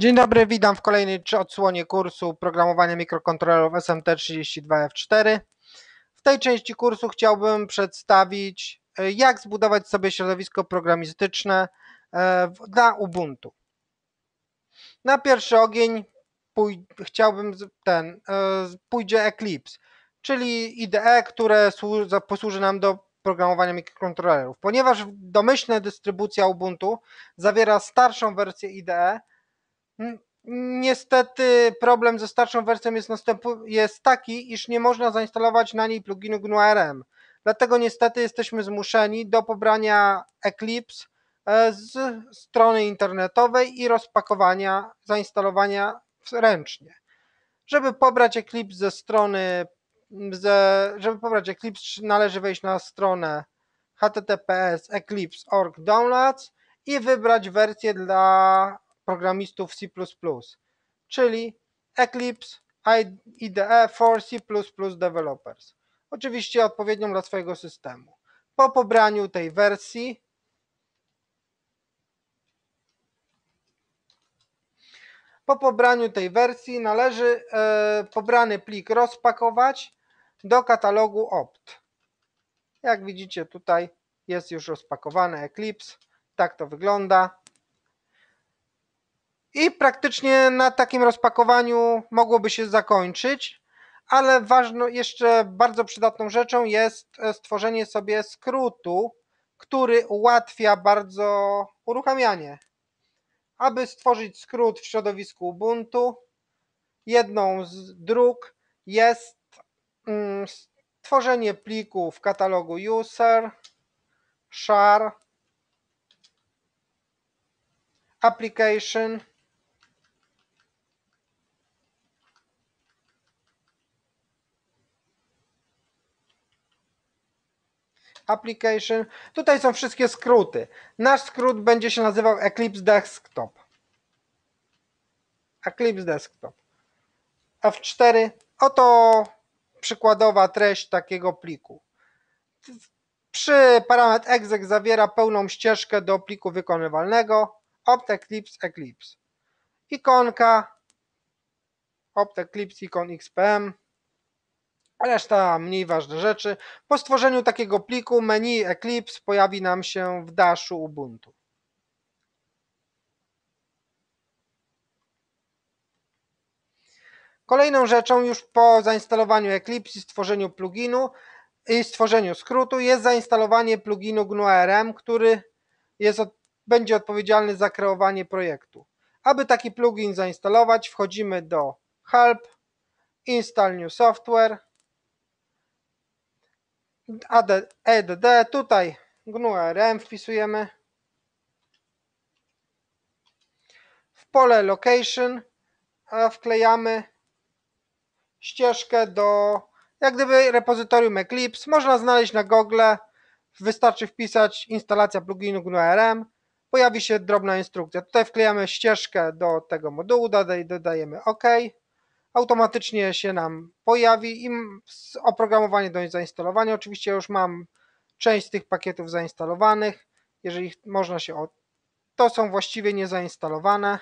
Dzień dobry, witam w kolejnej odsłonie kursu programowania mikrokontrolerów SMT32F4. W tej części kursu chciałbym przedstawić, e, jak zbudować sobie środowisko programistyczne e, dla Ubuntu. Na pierwszy ogień pój chciałbym ten, e, pójdzie Eclipse, czyli IDE, które posłuży nam do programowania mikrokontrolerów. Ponieważ domyślna dystrybucja Ubuntu zawiera starszą wersję IDE, Niestety problem ze starszą wersją jest, następu- jest taki, iż nie można zainstalować na niej pluginu GNU RM. Dlatego niestety jesteśmy zmuszeni do pobrania Eclipse e, z strony internetowej i rozpakowania, zainstalowania ręcznie. Żeby pobrać Eclipse ze strony, ze, żeby pobrać Eclipse należy wejść na stronę https eclipse.org downloads i wybrać wersję dla programistów C++, czyli Eclipse IDE for C++ Developers. Oczywiście odpowiednią dla swojego systemu. Po pobraniu tej wersji Po pobraniu tej wersji należy e, pobrany plik rozpakować do katalogu opt. Jak widzicie tutaj jest już rozpakowany Eclipse. Tak to wygląda. I praktycznie na takim rozpakowaniu mogłoby się zakończyć, ale ważną, jeszcze bardzo przydatną rzeczą jest e, stworzenie sobie skrótu, który ułatwia bardzo uruchamianie. Aby stworzyć skrót w środowisku Ubuntu, jedną z dróg jest mm, stworzenie pliku w katalogu user, share, application Application. Tutaj są wszystkie skróty. Nasz skrót będzie się nazywał Eclipse Desktop. Eclipse Desktop. F4. Oto przykładowa treść takiego pliku. Przy parametr exec zawiera pełną ścieżkę do pliku wykonywalnego opt Eclipse Eclipse. Ikonka opt Eclipse ikon XPM Reszta mniej ważne rzeczy. Po stworzeniu takiego pliku menu Eclipse pojawi nam się w daszu Ubuntu. Kolejną rzeczą już po zainstalowaniu Eclipse i stworzeniu pluginu i stworzeniu skrótu jest zainstalowanie pluginu GNU-RM, który jest, będzie odpowiedzialny za kreowanie projektu. Aby taki plugin zainstalować wchodzimy do Help, Install New Software, AD, EDD, tutaj GNU wpisujemy. W pole location wklejamy ścieżkę do jak gdyby repozytorium Eclipse. Można znaleźć na Google. Wystarczy wpisać instalacja pluginu GNU Pojawi się drobna instrukcja. Tutaj wklejamy ścieżkę do tego modułu, dodajemy OK automatycznie się nam pojawi i oprogramowanie do zainstalowania. Oczywiście ja już mam część z tych pakietów zainstalowanych, jeżeli można się o... To są właściwie niezainstalowane.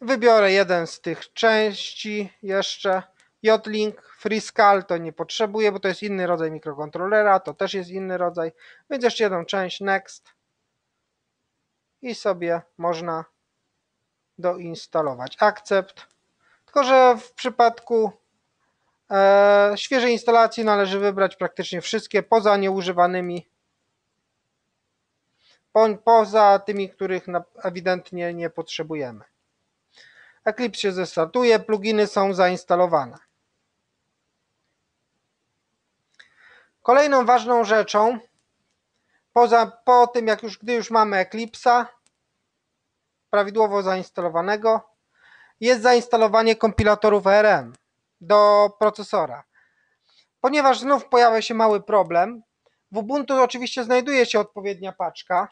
Wybiorę jeden z tych części jeszcze. Jotlink, FreeScal to nie potrzebuję, bo to jest inny rodzaj mikrokontrolera, to też jest inny rodzaj, więc jeszcze jedną część, Next i sobie można doinstalować akcept. Tylko, że w przypadku e, świeżej instalacji należy wybrać praktycznie wszystkie poza nieużywanymi, po, poza tymi, których na, ewidentnie nie potrzebujemy. Eclipse się zestartuje, pluginy są zainstalowane. Kolejną ważną rzeczą Poza, po tym, jak już, gdy już mamy Eclipse'a prawidłowo zainstalowanego, jest zainstalowanie kompilatorów RM do procesora. Ponieważ znów pojawia się mały problem, w Ubuntu oczywiście znajduje się odpowiednia paczka,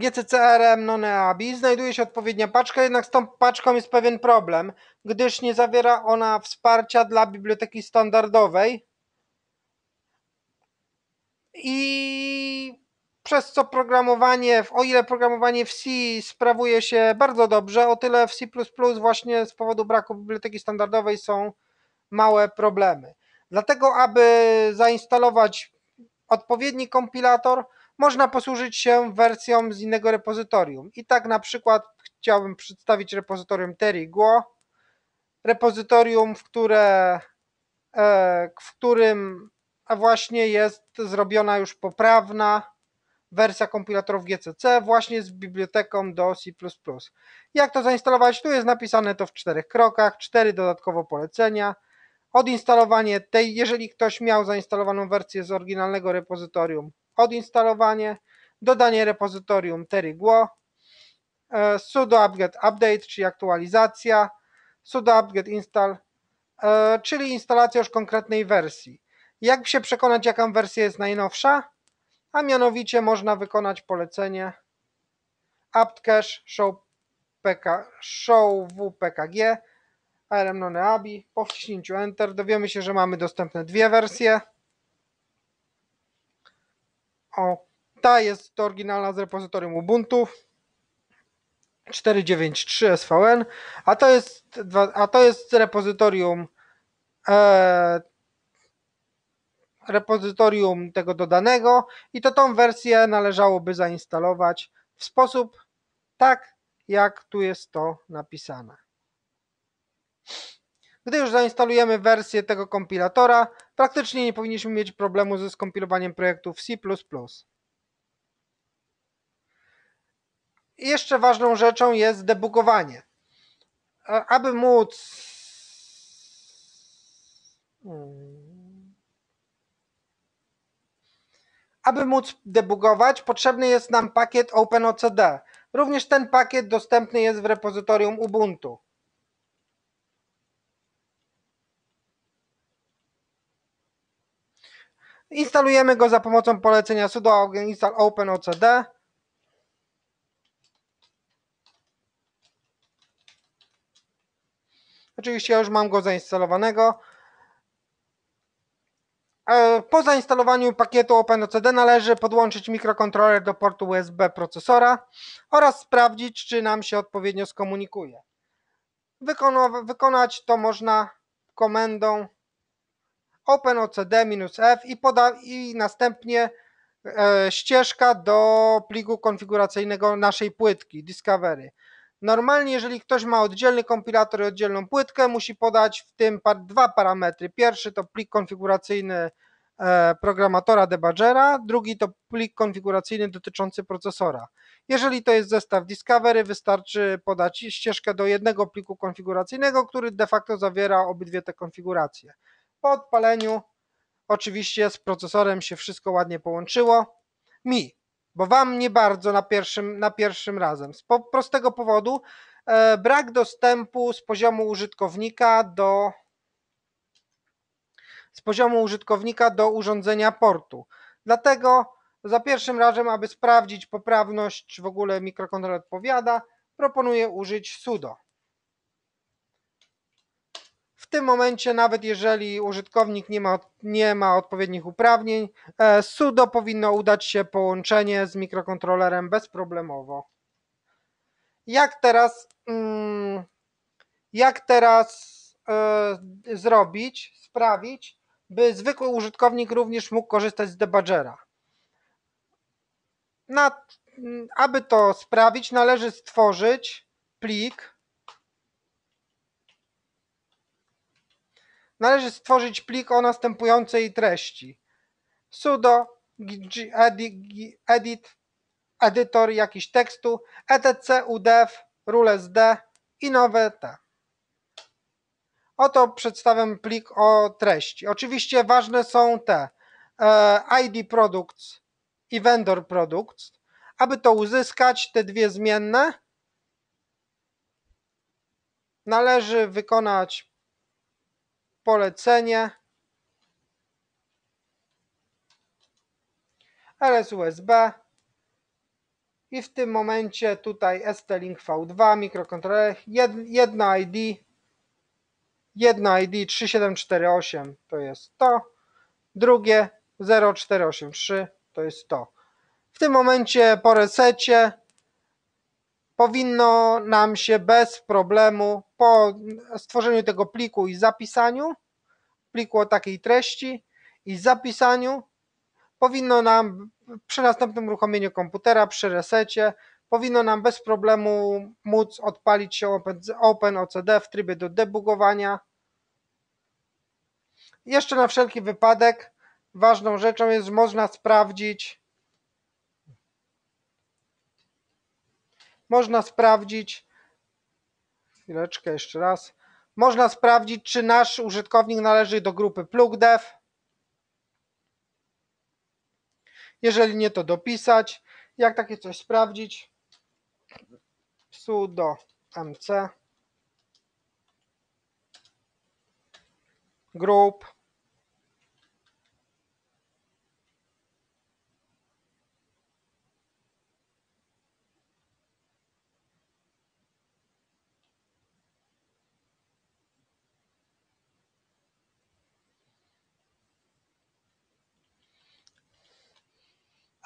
GCCRM Noneabi znajduje się odpowiednia paczka, jednak z tą paczką jest pewien problem, gdyż nie zawiera ona wsparcia dla biblioteki standardowej i przez co programowanie, o ile programowanie w C sprawuje się bardzo dobrze, o tyle w C++ właśnie z powodu braku biblioteki standardowej są małe problemy. Dlatego, aby zainstalować odpowiedni kompilator, można posłużyć się wersją z innego repozytorium. I tak na przykład chciałbym przedstawić repozytorium Terigo, repozytorium, w, które, e, w którym właśnie jest zrobiona już poprawna wersja kompilatorów GCC właśnie z biblioteką do C++. Jak to zainstalować? Tu jest napisane to w czterech krokach, cztery dodatkowo polecenia. Odinstalowanie tej, jeżeli ktoś miał zainstalowaną wersję z oryginalnego repozytorium, odinstalowanie, dodanie repozytorium terigło, e, sudo apt-get update, czyli aktualizacja, sudo apt-get install, e, czyli instalacja już konkretnej wersji. Jak się przekonać, jaka wersja jest najnowsza? A mianowicie można wykonać polecenie apt-cache show, show wpkg rm non abi. Po wciśnięciu Enter dowiemy się, że mamy dostępne dwie wersje. O, ta jest oryginalna z repozytorium Ubuntu 4.9.3 SVN, a to jest, a to jest repozytorium e, repozytorium tego dodanego i to tą wersję należałoby zainstalować w sposób tak, jak tu jest to napisane. Gdy już zainstalujemy wersję tego kompilatora, praktycznie nie powinniśmy mieć problemu ze skompilowaniem projektów C++. I jeszcze ważną rzeczą jest debugowanie. Aby móc... Aby móc debugować, potrzebny jest nam pakiet OpenOCD. Również ten pakiet dostępny jest w repozytorium Ubuntu. Instalujemy go za pomocą polecenia sudo install openocd. Oczywiście ja już mam go zainstalowanego. E, po zainstalowaniu pakietu OpenOCD należy podłączyć mikrokontroler do portu USB procesora oraz sprawdzić, czy nam się odpowiednio skomunikuje. wykonać to można komendą OpenOCD-F i, poda i następnie e, ścieżka do pliku konfiguracyjnego naszej płytki Discovery. Normalnie, jeżeli ktoś ma oddzielny kompilator i oddzielną płytkę, musi podać w tym par dwa parametry. Pierwszy to plik konfiguracyjny e, programatora debuggera, drugi to plik konfiguracyjny dotyczący procesora. Jeżeli to jest zestaw Discovery, wystarczy podać ścieżkę do jednego pliku konfiguracyjnego, który de facto zawiera obydwie te konfiguracje. Po odpaleniu oczywiście z procesorem się wszystko ładnie połączyło. Mi, bo wam nie bardzo na pierwszym, na pierwszym razem. Z po prostego powodu e, brak dostępu z poziomu użytkownika do z poziomu użytkownika do urządzenia portu. Dlatego za pierwszym razem, aby sprawdzić poprawność, czy w ogóle mikrokontroler odpowiada, proponuję użyć sudo tym momencie, nawet jeżeli użytkownik nie ma, nie ma odpowiednich uprawnień, e, sudo powinno udać się połączenie z mikrokontrolerem bezproblemowo. Jak teraz, mm, jak teraz e, zrobić, sprawić, by zwykły użytkownik również mógł korzystać z debuggera? Na, mm, aby to sprawić, należy stworzyć plik należy stworzyć plik o następującej treści. sudo edit edytor jakiś tekstu etc udev rules d i nowe t. Oto przedstawiam plik o treści. Oczywiście ważne są te e, ID products i vendor products. Aby to uzyskać, te dwie zmienne, należy wykonać polecenie RS USB i w tym momencie tutaj ST-Link V2 mikrokontroler, jed, jedna ID, jedna ID 3748 to jest to, drugie 0483 to jest to. W tym momencie po resecie powinno nam się bez problemu po stworzeniu tego pliku i zapisaniu, pliku o takiej treści i zapisaniu, powinno nam przy następnym uruchomieniu komputera, przy resecie, powinno nam bez problemu móc odpalić się Open, OpenOCD w trybie do debugowania. Jeszcze na wszelki wypadek ważną rzeczą jest, można sprawdzić, można sprawdzić, chwileczkę jeszcze raz, można sprawdzić, czy nasz użytkownik należy do grupy PlugDev. Jeżeli nie, to dopisać. Jak takie coś sprawdzić? sudo mc group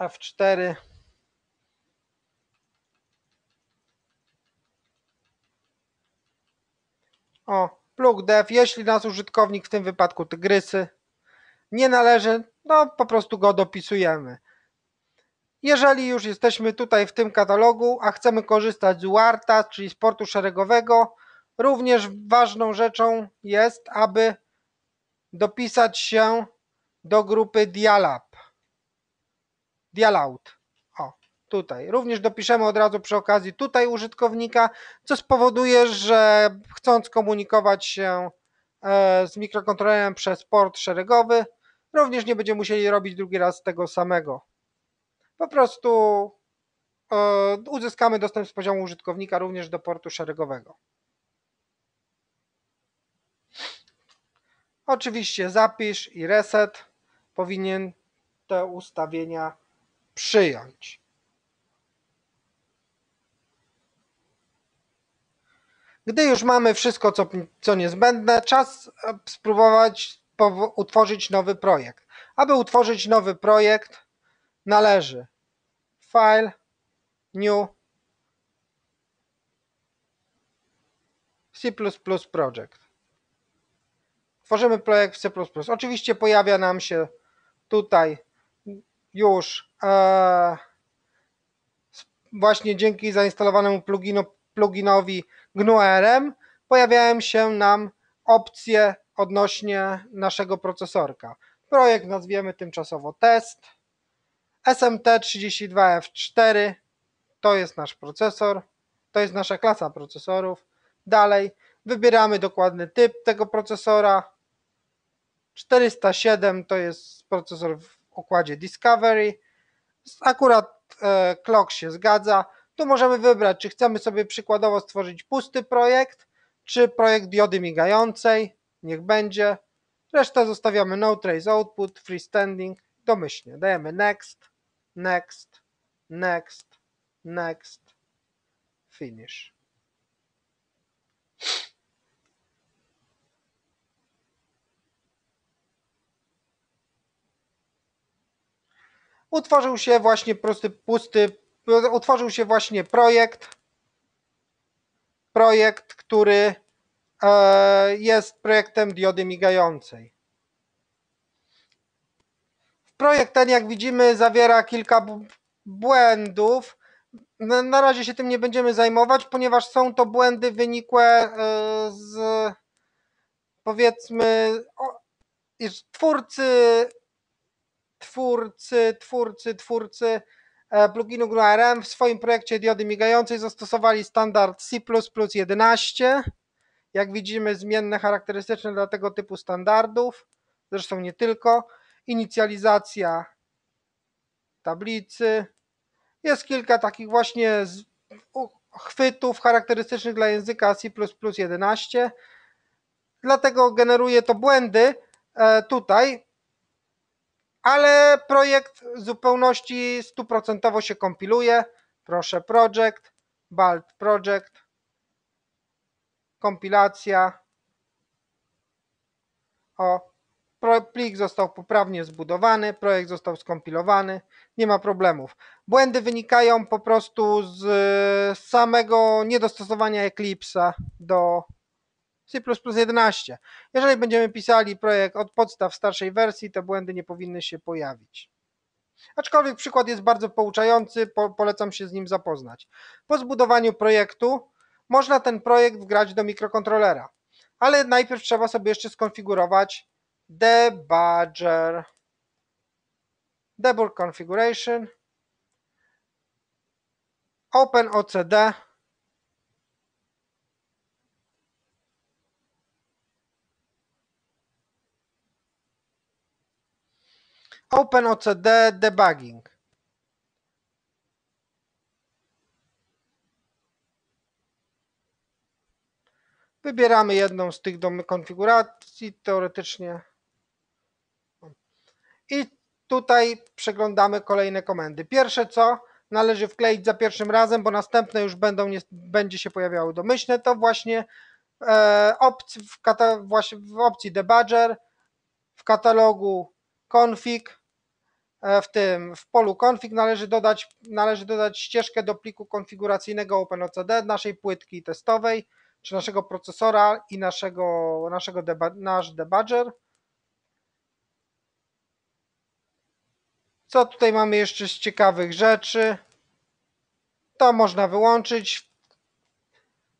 F4. O, plug dev, jeśli nas użytkownik, w tym wypadku tygrysy, nie należy, no po prostu go dopisujemy. Jeżeli już jesteśmy tutaj w tym katalogu, a chcemy korzystać z UARTA, czyli z portu szeregowego, również ważną rzeczą jest, aby dopisać się do grupy Dialab. Dialout. O, tutaj. Również dopiszemy od razu przy okazji tutaj użytkownika, co spowoduje, że chcąc komunikować się e, z mikrokontrolerem przez port szeregowy, również nie będziemy musieli robić drugi raz tego samego. Po prostu e, uzyskamy dostęp z poziomu użytkownika również do portu szeregowego. Oczywiście zapisz i reset powinien te ustawienia przyjąć Gdy już mamy wszystko, co, co niezbędne, czas e, spróbować utworzyć nowy projekt. Aby utworzyć nowy projekt, należy File, New, C++ Project. Tworzymy projekt w C++. Oczywiście pojawia nam się tutaj już e, właśnie dzięki zainstalowanemu pluginu, pluginowi GNU-RM pojawiają się nam opcje odnośnie naszego procesorka. Projekt nazwiemy tymczasowo test. SMT32F4 to jest nasz procesor, to jest nasza klasa procesorów. Dalej wybieramy dokładny typ tego procesora. 407 to jest procesor układzie Discovery. Akurat e, clock się zgadza. Tu możemy wybrać, czy chcemy sobie przykładowo stworzyć pusty projekt, czy projekt diody migającej. Niech będzie. Resztę zostawiamy no trace output, freestanding, domyślnie. Dajemy next, next, next, next, finish. utworzył się właśnie prosty, pusty, utworzył się właśnie projekt, projekt, który e, jest projektem diody migającej. Projekt ten, jak widzimy, zawiera kilka błędów. Na razie się tym nie będziemy zajmować, ponieważ są to błędy wynikłe e, z powiedzmy twórcy twórcy, twórcy, twórcy e, pluginu gnu w swoim projekcie diody migającej zastosowali standard C++11. Jak widzimy zmienne charakterystyczne dla tego typu standardów, zresztą nie tylko. Inicjalizacja tablicy. Jest kilka takich właśnie chwytów charakterystycznych dla języka C++11. Dlatego generuje to błędy e, tutaj ale projekt w zupełności stuprocentowo się kompiluje. Proszę project, bald project, kompilacja. O, plik został poprawnie zbudowany, projekt został skompilowany, nie ma problemów. Błędy wynikają po prostu z samego niedostosowania Eclipse'a do C++ 11. Jeżeli będziemy pisali projekt od podstaw starszej wersji, te błędy nie powinny się pojawić. Aczkolwiek przykład jest bardzo pouczający, po, polecam się z nim zapoznać. Po zbudowaniu projektu można ten projekt wgrać do mikrokontrolera, ale najpierw trzeba sobie jeszcze skonfigurować debugger, debug configuration, open OCD, OpenOCD debugging Wybieramy jedną z tych domy konfiguracji teoretycznie. I tutaj przeglądamy kolejne komendy. Pierwsze co należy wkleić za pierwszym razem, bo następne już będą, nie, będzie się pojawiały domyślne, to właśnie, e, w, właśnie w opcji debugger, w katalogu config E, w tym w polu config należy dodać, należy dodać ścieżkę do pliku konfiguracyjnego OpenOCD naszej płytki testowej, czy naszego procesora i naszego, naszego deba, nasz debugger. Co tutaj mamy jeszcze z ciekawych rzeczy? To można wyłączyć.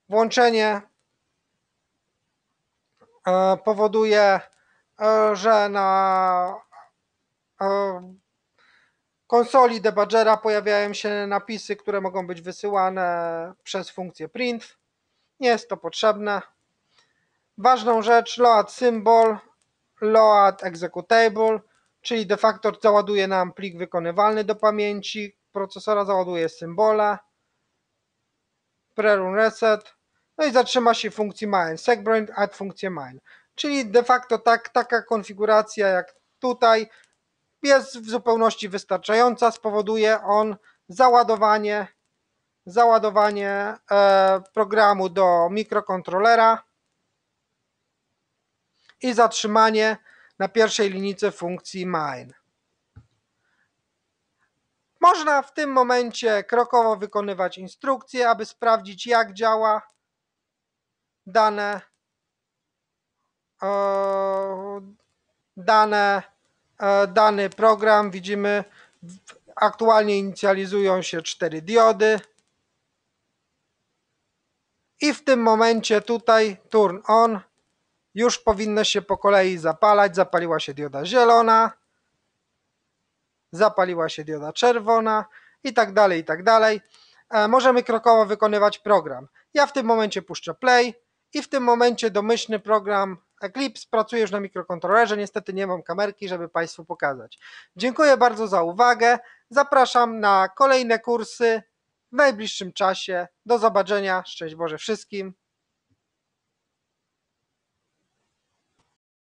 Włączenie e, powoduje, e, że na konsoli debuggera pojawiają się napisy, które mogą być wysyłane przez funkcję print. Nie jest to potrzebne. Ważną rzecz load symbol, load executable, czyli de facto załaduje nam plik wykonywalny do pamięci procesora, załaduje symbole, prerun reset, no i zatrzyma się funkcji main, segbrain add funkcję main. Czyli de facto tak, taka konfiguracja jak tutaj, jest w zupełności wystarczająca. Spowoduje on załadowanie, załadowanie e, programu do mikrokontrolera i zatrzymanie na pierwszej linijce funkcji main. Można w tym momencie krokowo wykonywać instrukcje, aby sprawdzić jak działa dane, e, dane E, dany program. Widzimy, aktualnie inicjalizują się cztery diody. I w tym momencie tutaj turn on już powinno się po kolei zapalać. Zapaliła się dioda zielona, zapaliła się dioda czerwona i tak dalej, i tak dalej. E, możemy krokowo wykonywać program. Ja w tym momencie puszczę play i w tym momencie domyślny program Eclipse, pracujesz już na mikrokontrolerze, niestety nie mam kamerki, żeby Państwu pokazać. Dziękuję bardzo za uwagę, zapraszam na kolejne kursy w najbliższym czasie. Do zobaczenia, szczęść Boże wszystkim.